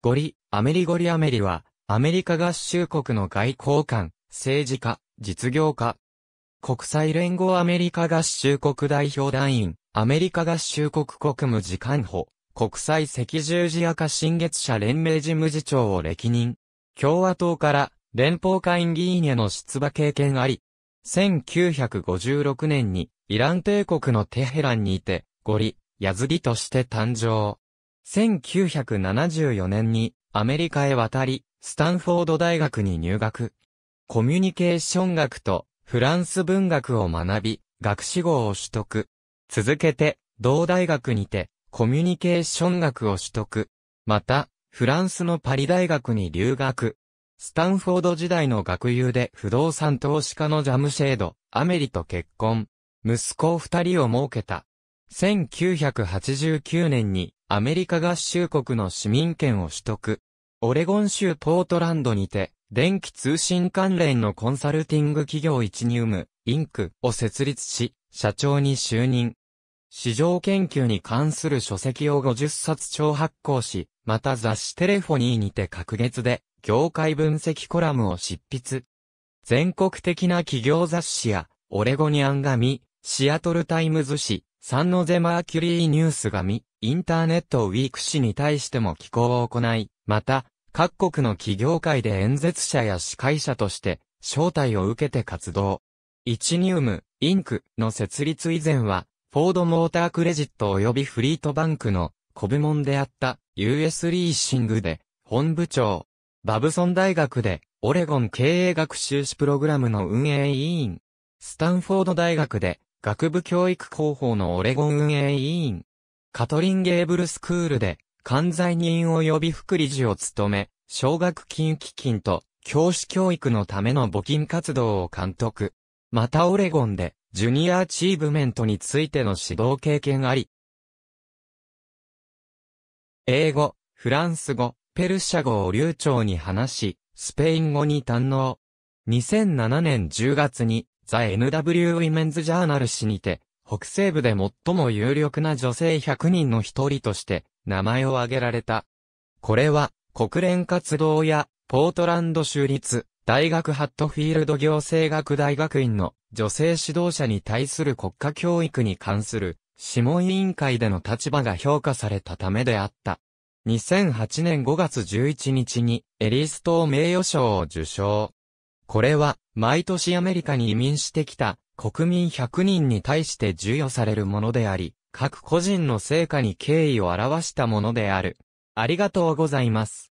ゴリ、アメリゴリアメリは、アメリカ合衆国の外交官、政治家、実業家。国際連合アメリカ合衆国代表団員、アメリカ合衆国国務次官補、国際赤十字赤新月社連盟事務次長を歴任。共和党から連邦会議員への出馬経験あり、1956年にイラン帝国のテヘランにいて、ゴリ、ヤズギとして誕生。1974年にアメリカへ渡り、スタンフォード大学に入学。コミュニケーション学とフランス文学を学び、学士号を取得。続けて、同大学にてコミュニケーション学を取得。また、フランスのパリ大学に留学。スタンフォード時代の学友で不動産投資家のジャムシェード、アメリと結婚。息子二人を設けた。1989年にアメリカ合衆国の市民権を取得。オレゴン州ポートランドにて、電気通信関連のコンサルティング企業一チニウム、インクを設立し、社長に就任。市場研究に関する書籍を50冊超発行し、また雑誌テレフォニーにて隔月で、業界分析コラムを執筆。全国的な企業雑誌や、オレゴニアン紙、シアトルタイムズ紙、サンノゼマーキュリーニュースが見、インターネットウィーク誌に対しても寄稿を行い、また、各国の企業界で演説者や司会者として、招待を受けて活動。イチニウム、インクの設立以前は、フォードモータークレジット及びフリートバンクの小部門であった US リーシングで本部長、バブソン大学でオレゴン経営学修士プログラムの運営委員、スタンフォード大学で学部教育広報のオレゴン運営委員、カトリン・ゲーブルスクールで、関西人及び副理事を務め、奨学金基金と教師教育のための募金活動を監督。またオレゴンで、ジュニアアチーブメントについての指導経験あり。英語、フランス語、ペルシャ語を流暢に話し、スペイン語に堪能。2007年10月にザ・ NW・ ウィメンズ・ジャーナル誌にて、北西部で最も有力な女性100人の一人として、名前を挙げられた。これは、国連活動や、ポートランド州立、大学ハットフィールド行政学大学院の女性指導者に対する国家教育に関する諮問委員会での立場が評価されたためであった。2008年5月11日にエリーストー名誉賞を受賞。これは毎年アメリカに移民してきた国民100人に対して授与されるものであり、各個人の成果に敬意を表したものである。ありがとうございます。